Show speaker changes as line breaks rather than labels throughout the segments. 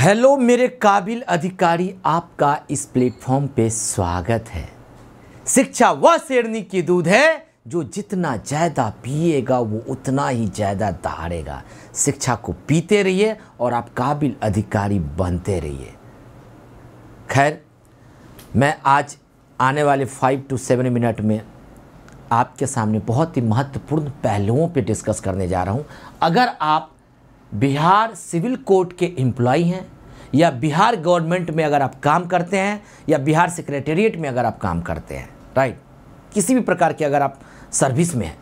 hello मेरे काबिल अधिकारी आपका इस प्लेटफॉर्म पे स्वागत है शिक्षा वह शेरनी की दूध है जो जितना ज़्यादा पिएगा वो उतना ही ज़्यादा दहाड़ेगा शिक्षा को पीते रहिए और आप काबिल अधिकारी बनते रहिए खैर मैं आज आने वाले फाइव टू सेवन मिनट में आपके सामने बहुत ही महत्वपूर्ण पहलुओं पे डिस्कस करने जा रहा हूँ अगर आप बिहार सिविल कोर्ट के एम्प्लॉय हैं या बिहार गवर्नमेंट में अगर आप काम करते हैं या बिहार सेक्रेटेरिएट में अगर आप काम करते हैं राइट किसी भी प्रकार के अगर आप सर्विस में हैं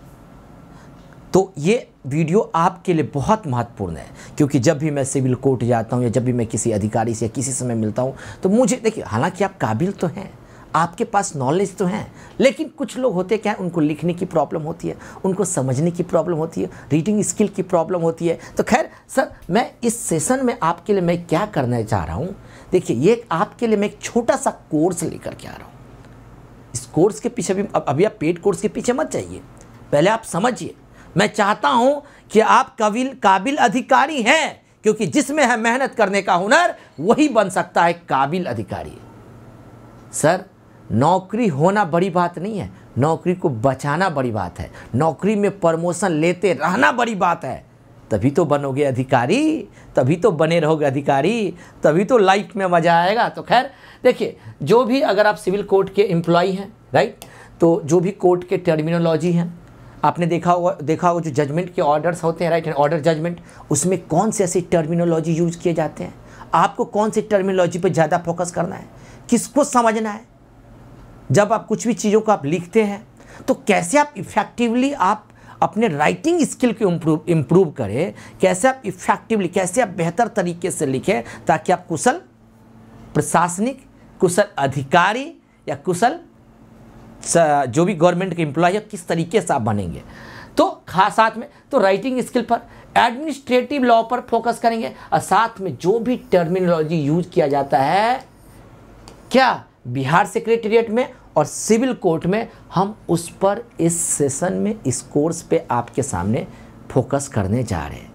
तो ये वीडियो आपके लिए बहुत महत्वपूर्ण है क्योंकि जब भी मैं सिविल कोर्ट जाता हूँ या जब भी मैं किसी अधिकारी से या किसी समय मिलता हूँ तो मुझे देखिए हालांकि आप काबिल तो हैं आपके पास नॉलेज तो है लेकिन कुछ लोग होते क्या है उनको लिखने की प्रॉब्लम होती है उनको समझने की प्रॉब्लम होती है रीडिंग स्किल की प्रॉब्लम होती है तो खैर सर मैं इस सेशन में आपके लिए मैं क्या करने जा रहा हूँ देखिए ये आपके लिए मैं एक छोटा सा कोर्स लेकर के आ रहा हूँ इस कोर्स के पीछे भी अभी आप पेड कोर्स के पीछे मत जाइए पहले आप समझिए मैं चाहता हूँ कि आप कबिल काबिल अधिकारी हैं क्योंकि जिसमें है मेहनत करने का हुनर वही बन सकता है काबिल अधिकारी सर नौकरी होना बड़ी बात नहीं है नौकरी को बचाना बड़ी बात है नौकरी में प्रमोशन लेते रहना बड़ी बात है तभी तो बनोगे अधिकारी तभी तो बने रहोगे अधिकारी तभी तो लाइफ में मज़ा आएगा तो खैर देखिए जो भी अगर आप सिविल कोर्ट के एम्प्लॉय हैं राइट तो जो भी कोर्ट के टर्मिनोलॉजी हैं आपने देखा होगा देखा होगा जो जजमेंट के ऑर्डर्स होते हैं राइट एंड ऑर्डर जजमेंट उसमें कौन से ऐसे टर्मिनोलॉजी यूज़ किए जाते हैं आपको कौन सी टर्मिनोलॉजी पर ज़्यादा फोकस करना है किसको समझना है जब आप कुछ भी चीज़ों को आप लिखते हैं तो कैसे आप इफ़ेक्टिवली आप अपने राइटिंग स्किल को इम्प्रूव इम्प्रूव करें कैसे आप इफ़ेक्टिवली कैसे आप बेहतर तरीके से लिखें ताकि आप कुशल प्रशासनिक कुशल अधिकारी या कुशल जो भी गवर्नमेंट के इम्प्लॉय है किस तरीके से आप बनेंगे तो खास साथ में तो राइटिंग स्किल पर एडमिनिस्ट्रेटिव लॉ पर फोकस करेंगे और साथ में जो भी टर्मिनोलॉजी यूज किया जाता है क्या बिहार सेक्रेटेरिएट में और सिविल कोर्ट में हम उस पर इस सेशन में इस कोर्स पे आपके सामने फोकस करने जा रहे हैं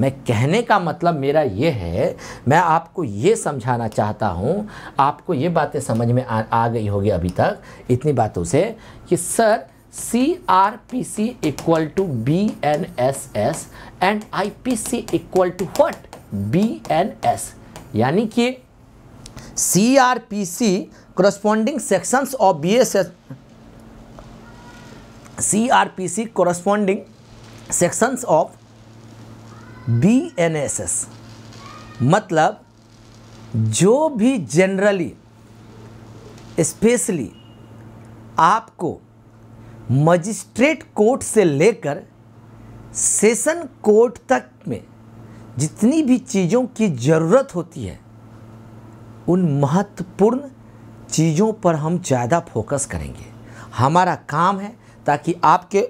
मैं कहने का मतलब मेरा ये है मैं आपको ये समझाना चाहता हूँ आपको ये बातें समझ में आ, आ गई होगी अभी तक इतनी बातों से कि sir C R P C equal to B N S S and I P C equal to what B N S यानी कि C R P C of B S C R P C corresponding sections of B N S S मतलब जो भी generally specially आपको magistrate court से लेकर session court तक में जितनी भी चीज़ों की ज़रूरत होती है उन महत्वपूर्ण चीज़ों पर हम ज़्यादा फोकस करेंगे हमारा काम है ताकि आपके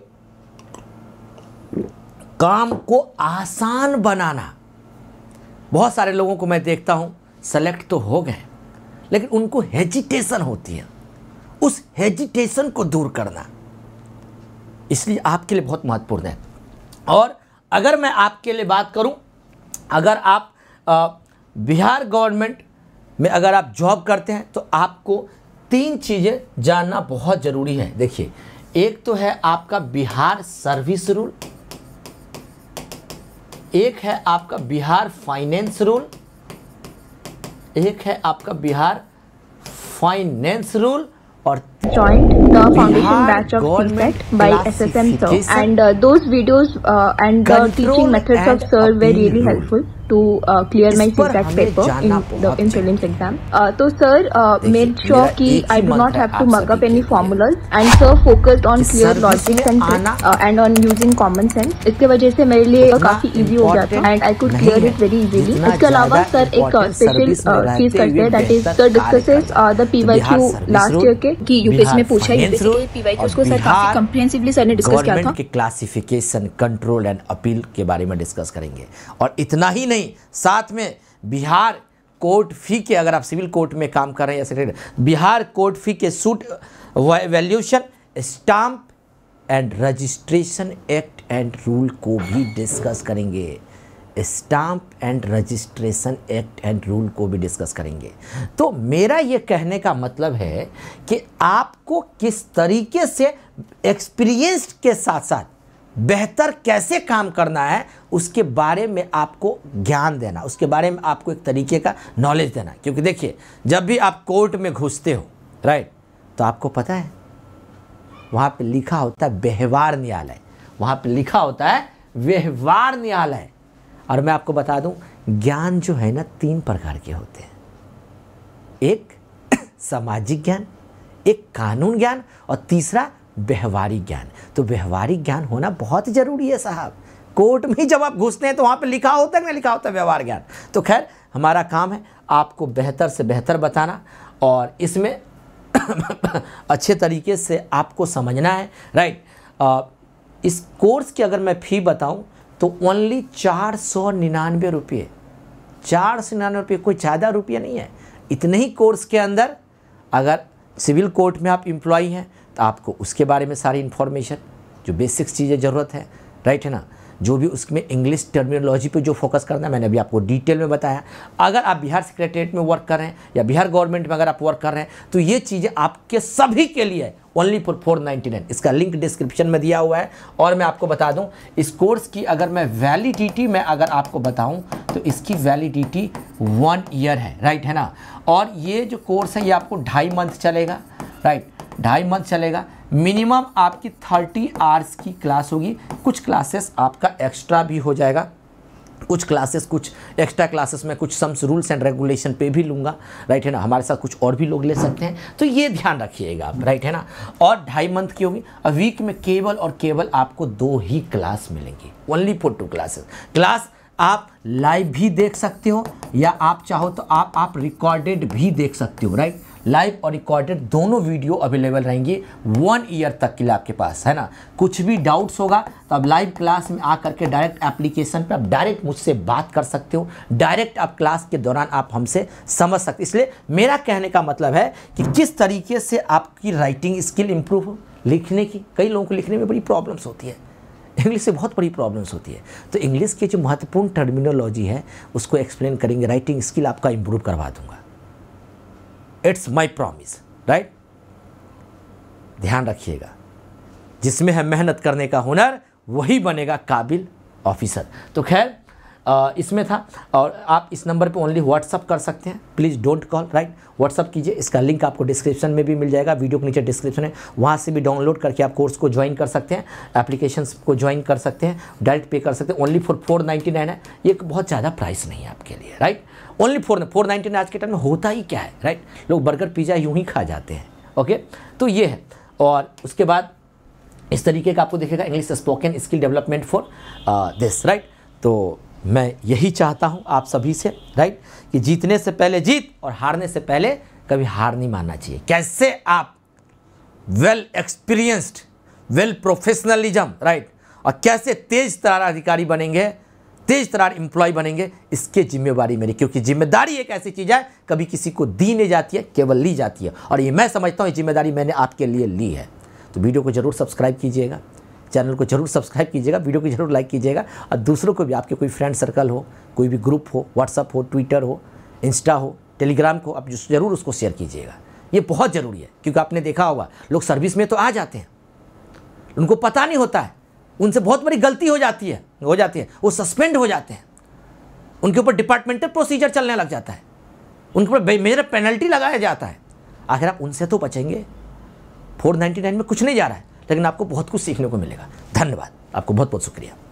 काम को आसान बनाना बहुत सारे लोगों को मैं देखता हूँ सेलेक्ट तो हो गए लेकिन उनको हेजिटेशन होती है उस हेजिटेशन को दूर करना इसलिए आपके लिए बहुत महत्वपूर्ण है और अगर मैं आपके लिए बात करूं अगर आप बिहार गवर्नमेंट में अगर आप जॉब करते हैं तो आपको तीन चीज़ें जानना बहुत ज़रूरी है देखिए एक तो है आपका बिहार सर्विस रूल एक है आपका बिहार फाइनेंस रूल एक है आपका बिहार फाइनेंस रूल और joined the foundation batch of CMAT by SSM sir and those videos and the teaching methods of sir very really helpful to clear my my paper in in exam uh, तो sir made sure की I do not have to mug any formulas and sir focused on clear logic and and on using common sense इसके वजह से मेरे लिए काफी easy हो जाता है and I could clear it very easily इसके अलावा सर एक स्पेशल uh, uh, चीज करते हैं that is sir discusses the P Y Q last year के की यूपीएस में पूछा है पीवाईक्यू को सर काफी कॉम्प्रिहेंसिवली सर ने डिस्कस किया था क्लासिफिकेशन कंट्रोल एंड अपील के बारे में डिस्कस करेंगे और इतना ही नहीं नहीं साथ में बिहार कोर्ट फी के अगर आप सिविल कोर्ट में काम कर रहे हैं या सेक्रेटर बिहार कोर्ट फी के suit valuation stamp and registration act and rule को भी डिस्कस करेंगे stamp and registration act and rule को भी डिस्कस करेंगे तो मेरा ये कहने का मतलब है कि आपको किस तरीके से एक्सपीरियंस के साथ साथ बेहतर कैसे काम करना है उसके बारे में आपको ज्ञान देना उसके बारे में आपको एक तरीके का नॉलेज देना क्योंकि देखिए जब भी आप कोर्ट में घुसते हो राइट तो आपको पता है वहाँ पे लिखा होता है व्यवहार न्यायालय वहाँ पे लिखा होता है व्यवहार न्यायालय और मैं आपको बता दूँ ज्ञान जो है ना तीन प्रकार के होते हैं एक सामाजिक ज्ञान एक कानून ज्ञान और तीसरा व्यवहारिक ज्ञान तो व्यवहारिक ज्ञान होना बहुत ज़रूरी है साहब कोर्ट में जब आप घुसते हैं तो वहाँ पे लिखा होता है ना लिखा होता है व्यवहार ज्ञान तो खैर हमारा काम है आपको बेहतर से बेहतर बताना और इसमें अच्छे तरीके से आपको समझना है राइट आ, इस कोर्स की अगर मैं फ़ी बताऊँ तो ओनली चार सौ निन्यानवे रुपये चार सौ निन्यानवे रुपये कोई ज़्यादा रुपये नहीं है इतने ही कोर्स के अंदर अगर सिविल कोर्ट में आप इम्प्लॉई हैं तो आपको उसके बारे में सारी इन्फॉर्मेशन जो बेसिक्स चीज़ें ज़रूरत है राइट है ना जो भी उसमें इंग्लिश टर्मिनोलॉजी पे जो फोकस करना है मैंने अभी आपको डिटेल में बताया अगर आप बिहार सेक्रेटरीट में वर्क कर रहे हैं या बिहार गवर्नमेंट में अगर आप वर्क कर रहे हैं तो ये चीज़ें आपके सभी के लिए only for four ninety nine इसका लिंक डिस्क्रिप्शन में दिया हुआ है और मैं आपको बता दूँ इस कोर्स की अगर मैं वैलिडिटी में अगर आपको बताऊँ तो इसकी वैलिडिटी वन ईयर है राइट है ना और ये जो कोर्स है ये आपको ढाई मंथ चलेगा राइट ढाई मंथ चलेगा मिनिमम आपकी थर्टी आवर्स की क्लास होगी कुछ क्लासेस आपका एक्स्ट्रा भी हो जाएगा कुछ क्लासेस कुछ एक्स्ट्रा क्लासेस में कुछ सम्स रूल्स एंड रेगुलेशन पे भी लूँगा राइट है ना हमारे साथ कुछ और भी लोग ले सकते हैं तो ये ध्यान रखिएगा आप राइट है ना और ढाई मंथ की होगी और वीक में केवल और केवल आपको दो ही क्लास मिलेंगी only for two classes class आप लाइव भी देख सकते हो या आप चाहो तो आप आप रिकॉर्डेड भी देख सकते हो राइट लाइव और रिकॉर्डेड दोनों वीडियो अवेलेबल रहेंगी वन ईयर तक के लिए आपके पास है ना कुछ भी डाउट्स होगा तो आप लाइव क्लास में आकर के डायरेक्ट एप्लीकेशन पर आप डायरेक्ट मुझसे बात कर सकते हो डायरेक्ट आप क्लास के दौरान आप हमसे समझ सकते इसलिए मेरा कहने का मतलब है कि किस तरीके से आपकी राइटिंग स्किल इम्प्रूव हो लिखने की कई लोगों को लिखने में बड़ी प्रॉब्लम्स होती है इंग्लिश से बहुत बड़ी प्रॉब्लम्स होती है तो इंग्लिश की जो महत्वपूर्ण टर्मिनोलॉजी है उसको एक्सप्लेन करेंगे राइटिंग स्किल आपका इम्प्रूव करवा दूंगा इट्स माई प्रॉमिस राइट ध्यान रखिएगा जिसमें है मेहनत करने का हुनर वही बनेगा काबिल ऑफिसर तो खैर इसमें था और आप इस नंबर पे ओनली व्हाट्सअप कर सकते हैं please don't call right WhatsApp कीजिए इसका लिंक आपको डिस्क्रिप्शन में भी मिल जाएगा वीडियो के नीचे डिस्क्रिप्शन है वहाँ से भी डाउनलोड करके आप कोर्स को ज्वाइन कर सकते हैं एप्लीकेशन को ज्वाइन कर सकते हैं डायरेक्ट पे कर सकते हैं only for four ninety nine है ये बहुत ज़्यादा प्राइस नहीं है आपके लिए right only four four nineteen आज के टाइम में होता ही क्या है राइट लोग बर्गर पिज़्ज़ा यूँ ही खा जाते हैं ओके तो ये है और उसके बाद इस तरीके का आपको देखेगा English spoken skill development for this right तो मैं यही चाहता हूँ आप सभी से राइट कि जीतने से पहले जीत और हारने से पहले कभी हार नहीं मानना चाहिए कैसे आप well experienced well professionalism right और कैसे तेज तरार अधिकारी बनेंगे तेज तरार इंप्लॉय बनेंगे इसके जिम्मेवारी मेरी क्योंकि जिम्मेदारी एक ऐसी चीज़ है कभी किसी को दी नहीं जाती है केवल ली जाती है और ये मैं समझता हूँ ये जिम्मेदारी मैंने आपके लिए ली है तो वीडियो को ज़रूर सब्सक्राइब कीजिएगा चैनल को जरूर सब्सक्राइब कीजिएगा वीडियो को जरूर लाइक कीजिएगा और दूसरों को भी आपके कोई फ्रेंड सर्कल हो कोई भी ग्रुप हो व्हाट्सअप हो ट्विटर हो इंस्टा हो टेलीग्राम को आप ज़रूर उसको शेयर कीजिएगा ये बहुत ज़रूरी है क्योंकि आपने देखा होगा लोग सर्विस में तो आ जाते हैं उनको पता नहीं होता है उनसे बहुत बड़ी गलती हो जाती है हो जाती है वो सस्पेंड हो जाते हैं उनके ऊपर डिपार्टमेंटल प्रोसीजर चलने लग जाता है उनके ऊपर मेजर पेनल्टी लगाया जाता है आखिर आप उनसे तो बचेंगे फोर नाइन्टी नाइन में कुछ नहीं जा रहा है लेकिन आपको बहुत कुछ सीखने को मिलेगा धन्यवाद आपको बहुत बहुत शुक्रिया